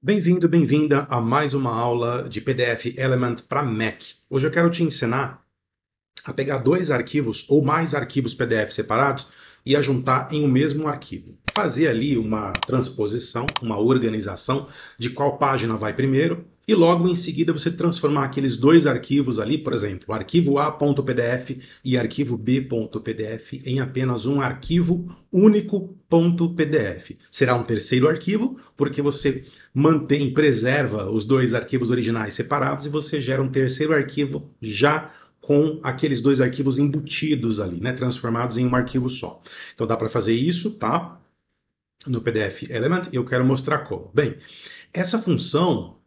Bem-vindo, bem-vinda a mais uma aula de PDF Element para Mac. Hoje eu quero te ensinar a pegar dois arquivos ou mais arquivos PDF separados e a juntar em um mesmo arquivo. Fazer ali uma transposição, uma organização de qual página vai primeiro, e logo em seguida você transformar aqueles dois arquivos ali, por exemplo, arquivo A.pdf e arquivo B.pdf em apenas um arquivo único.pdf. Será um terceiro arquivo, porque você mantém, preserva os dois arquivos originais separados e você gera um terceiro arquivo já com aqueles dois arquivos embutidos ali, né, transformados em um arquivo só. Então dá para fazer isso, tá? No PDF Element, eu quero mostrar como. Bem, essa função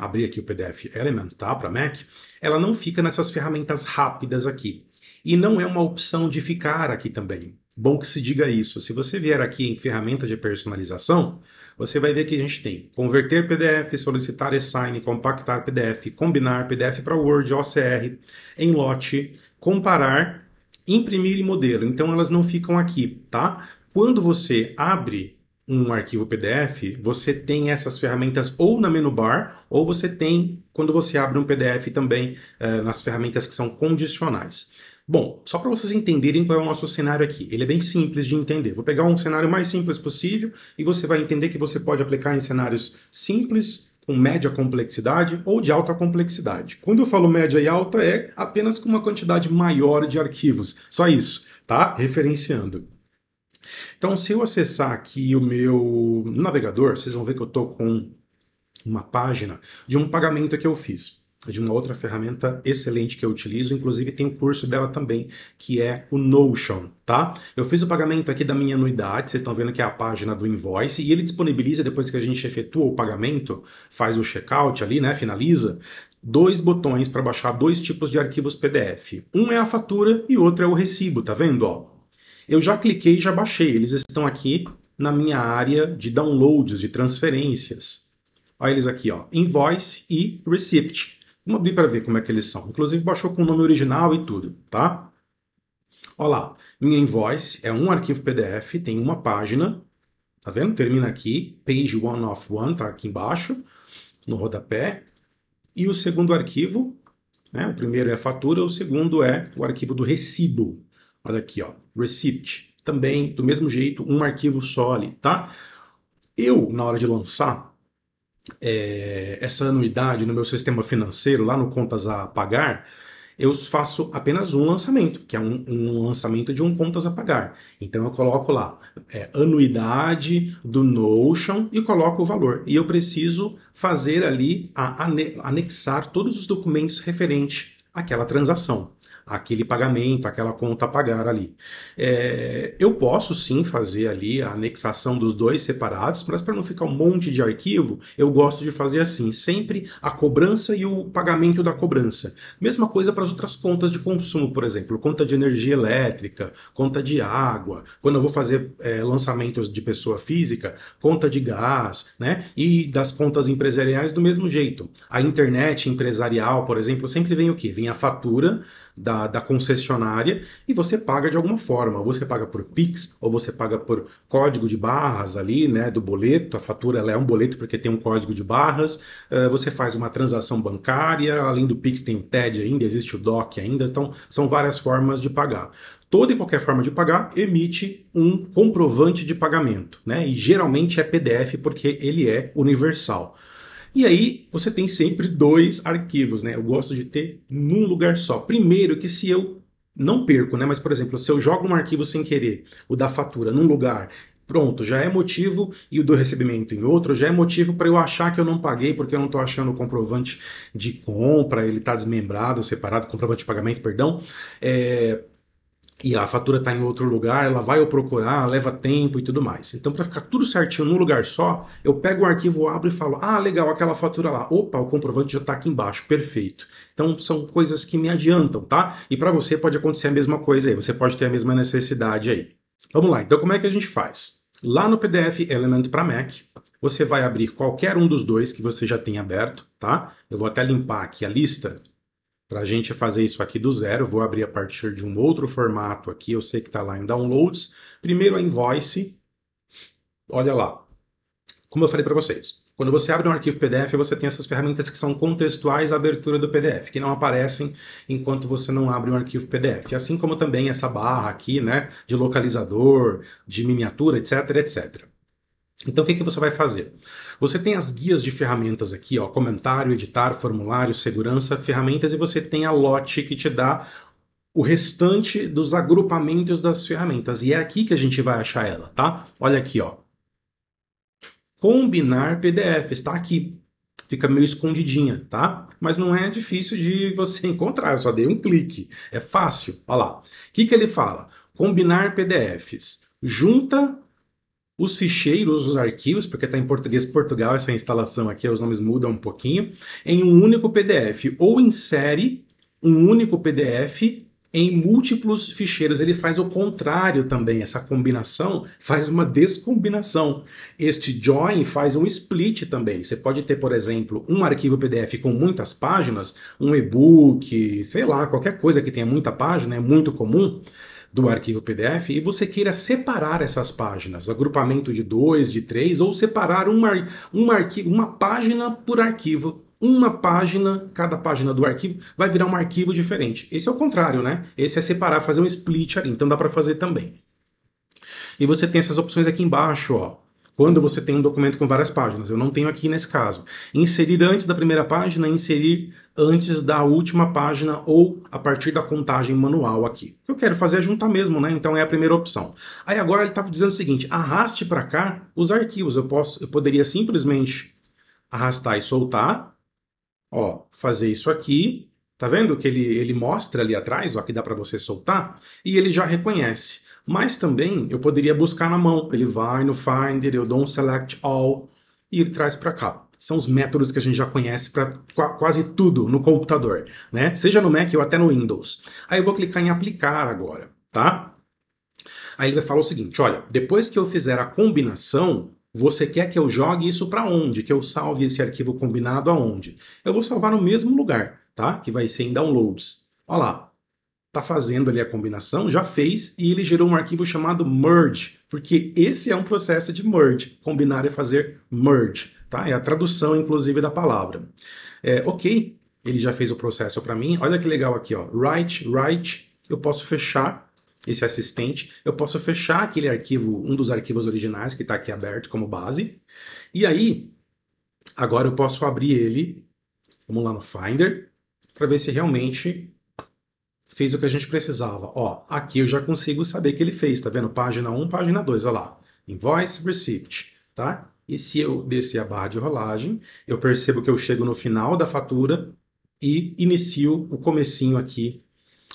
abrir aqui o PDF Element, tá, para Mac, ela não fica nessas ferramentas rápidas aqui. E não é uma opção de ficar aqui também. Bom que se diga isso. Se você vier aqui em ferramenta de personalização, você vai ver que a gente tem converter PDF, solicitar e-sign, compactar PDF, combinar PDF para Word, OCR, em lote, comparar, imprimir e modelo. Então elas não ficam aqui, tá? Quando você abre um arquivo PDF, você tem essas ferramentas ou na menu bar, ou você tem quando você abre um PDF também eh, nas ferramentas que são condicionais. Bom, só para vocês entenderem qual é o nosso cenário aqui. Ele é bem simples de entender. Vou pegar um cenário mais simples possível e você vai entender que você pode aplicar em cenários simples, com média complexidade ou de alta complexidade. Quando eu falo média e alta, é apenas com uma quantidade maior de arquivos. Só isso, tá? Referenciando. Então, se eu acessar aqui o meu navegador, vocês vão ver que eu estou com uma página de um pagamento que eu fiz, de uma outra ferramenta excelente que eu utilizo, inclusive tem o um curso dela também, que é o Notion, tá? Eu fiz o pagamento aqui da minha anuidade, vocês estão vendo que é a página do invoice, e ele disponibiliza, depois que a gente efetua o pagamento, faz o checkout ali, né, finaliza, dois botões para baixar dois tipos de arquivos PDF. Um é a fatura e outro é o recibo, tá vendo, ó? Eu já cliquei e já baixei, eles estão aqui na minha área de downloads, de transferências. Olha eles aqui, ó, Invoice e Receipt. Vamos abrir para ver como é que eles são. Inclusive baixou com o nome original e tudo, tá? Olha lá, minha Invoice é um arquivo PDF, tem uma página, tá vendo? Termina aqui, Page One of One, tá aqui embaixo, no rodapé. E o segundo arquivo, né, o primeiro é a fatura, o segundo é o arquivo do recibo, Olha aqui, ó, receipt. Também, do mesmo jeito, um arquivo só ali, tá? Eu, na hora de lançar é, essa anuidade no meu sistema financeiro, lá no Contas a Pagar, eu faço apenas um lançamento, que é um, um, lançamento de um contas a pagar. Então eu coloco lá é, anuidade do Notion e coloco o valor. E eu preciso fazer ali, a, anexar todos os documentos referentes àquela transação aquele pagamento, aquela conta a pagar ali. É, eu posso sim fazer ali a anexação dos dois separados, mas para não ficar um monte de arquivo, eu gosto de fazer assim, sempre a cobrança e o pagamento da cobrança. Mesma coisa para as outras contas de consumo, por exemplo, conta de energia elétrica, conta de água, quando eu vou fazer é, lançamentos de pessoa física, conta de gás, né? E das contas empresariais do mesmo jeito. A internet empresarial, por exemplo, sempre vem o quê? Vem a fatura da da, concessionária e você paga de alguma forma. você paga por Pix, ou você paga por código de barras ali, né? Do boleto, a fatura ela é um boleto porque tem um código de barras. Eh, você faz uma transação bancária, além do Pix tem o TED ainda, existe o DOC ainda, então são várias formas de pagar toda e qualquer forma de pagar emite um comprovante de pagamento, né? E geralmente é PDF porque ele é universal. E aí você tem sempre dois arquivos, né? Eu gosto de ter num lugar só. Primeiro que se eu não perco, né? Mas por exemplo, se eu jogo um arquivo sem querer, o da fatura num lugar, pronto, já é motivo e o do recebimento em outro já é motivo para eu achar que eu não paguei porque eu não estou achando o comprovante de compra, ele está desmembrado, separado, comprovante de pagamento, perdão. É, e a fatura está em outro lugar, ela vai eu procurar, leva tempo e tudo mais. Então, para ficar tudo certinho num lugar só, eu pego o arquivo, abro e falo: ah, legal, aquela fatura lá. Opa, o comprovante já está aqui embaixo, perfeito. Então, são coisas que me adiantam, tá? E para você pode acontecer a mesma coisa aí, você pode ter a mesma necessidade aí. Vamos lá, então como é que a gente faz? Lá no PDF Element para Mac, você vai abrir qualquer um dos dois que você já tem aberto, tá? Eu vou até limpar aqui a lista para a gente fazer isso aqui do zero, vou abrir a partir de um outro formato aqui, eu sei que está lá em Downloads. Primeiro a é Invoice. Olha lá. Como eu falei para vocês, quando você abre um arquivo PDF, você tem essas ferramentas que são contextuais à abertura do PDF, que não aparecem enquanto você não abre um arquivo PDF. Assim como também essa barra aqui, né, de localizador, de miniatura, etc, etc. Então, o que, que você vai fazer? Você tem as guias de ferramentas aqui, ó, comentário, editar, formulário, segurança, ferramentas, e você tem a lote que te dá o restante dos agrupamentos das ferramentas. E é aqui que a gente vai achar ela, tá? Olha aqui, ó. Combinar PDFs, está aqui. Fica meio escondidinha, tá? Mas não é difícil de você encontrar, eu só dei um clique. É fácil, olha lá. O que, que ele fala? Combinar PDFs. Junta os ficheiros, os arquivos, porque está em português Portugal essa instalação aqui, os nomes mudam um pouquinho, em um único PDF, ou insere um único PDF em múltiplos ficheiros. Ele faz o contrário também, essa combinação faz uma descombinação. Este join faz um split também. Você pode ter, por exemplo, um arquivo PDF com muitas páginas, um e-book, sei lá, qualquer coisa que tenha muita página, é muito comum do arquivo PDF e você queira separar essas páginas, agrupamento de dois, de três, ou separar uma, uma, uma página por arquivo uma página, cada página do arquivo vai virar um arquivo diferente. Esse é o contrário, né? Esse é separar, fazer um split ali, então dá para fazer também. E você tem essas opções aqui embaixo, ó. Quando você tem um documento com várias páginas, eu não tenho aqui nesse caso. Inserir antes da primeira página, inserir antes da última página ou a partir da contagem manual aqui. eu quero fazer a é juntar mesmo, né? Então é a primeira opção. Aí agora ele estava tá dizendo o seguinte: arraste para cá os arquivos. Eu posso, eu poderia simplesmente arrastar e soltar, ó, fazer isso aqui, Tá vendo que ele, ele mostra ali atrás, ó, que dá para você soltar, e ele já reconhece. Mas também eu poderia buscar na mão. Ele vai no Finder, eu dou um Select All e ele traz para cá. São os métodos que a gente já conhece para quase tudo no computador, né? Seja no Mac ou até no Windows. Aí eu vou clicar em aplicar agora, tá? Aí ele vai falar o seguinte, olha, depois que eu fizer a combinação, você quer que eu jogue isso para onde? Que eu salve esse arquivo combinado aonde? Eu vou salvar no mesmo lugar tá? que vai ser em downloads. Olha lá, está fazendo ali a combinação, já fez, e ele gerou um arquivo chamado merge, porque esse é um processo de merge, combinar é fazer merge, tá? é a tradução, inclusive, da palavra. É, ok, ele já fez o processo para mim, olha que legal aqui, ó. write, write, eu posso fechar esse assistente, eu posso fechar aquele arquivo, um dos arquivos originais que está aqui aberto como base, e aí, agora eu posso abrir ele, vamos lá no Finder, para ver se realmente fez o que a gente precisava. Ó, aqui eu já consigo saber que ele fez, tá vendo? Página 1, página 2, olha lá. Invoice, receipt, tá? E se eu descer a barra de rolagem, eu percebo que eu chego no final da fatura e inicio o comecinho aqui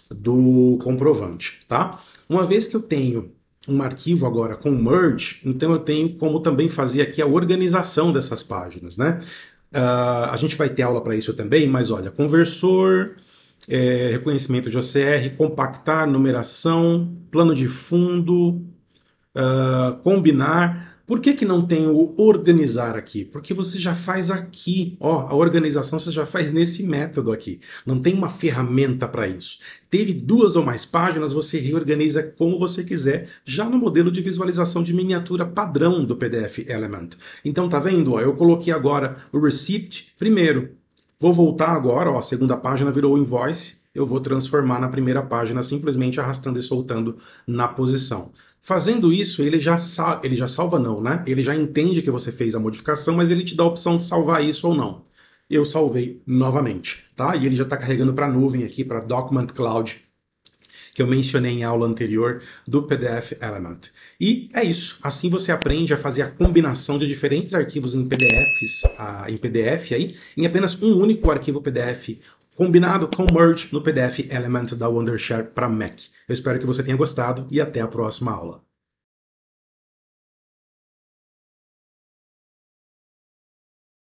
do comprovante, tá? Uma vez que eu tenho um arquivo agora com merge, então eu tenho como também fazer aqui a organização dessas páginas, né? Uh, a gente vai ter aula para isso também, mas olha, conversor, é, reconhecimento de OCR, compactar, numeração, plano de fundo, uh, combinar por que, que não tem o organizar aqui? Porque você já faz aqui, ó, a organização você já faz nesse método aqui. Não tem uma ferramenta para isso. Teve duas ou mais páginas, você reorganiza como você quiser, já no modelo de visualização de miniatura padrão do PDF Element. Então tá vendo, ó, eu coloquei agora o receipt primeiro. Vou voltar agora, ó, a segunda página virou o invoice, eu vou transformar na primeira página simplesmente arrastando e soltando na posição. Fazendo isso, ele já, ele já salva não, né? Ele já entende que você fez a modificação, mas ele te dá a opção de salvar isso ou não. Eu salvei novamente, tá? E ele já está carregando para a nuvem aqui, para Document Cloud, que eu mencionei em aula anterior do PDF Element. E é isso. Assim você aprende a fazer a combinação de diferentes arquivos em PDFs, ah, em PDF aí, em apenas um único arquivo PDF combinado com Merge no PDF Element da Wondershare para Mac. Eu espero que você tenha gostado e até a próxima aula.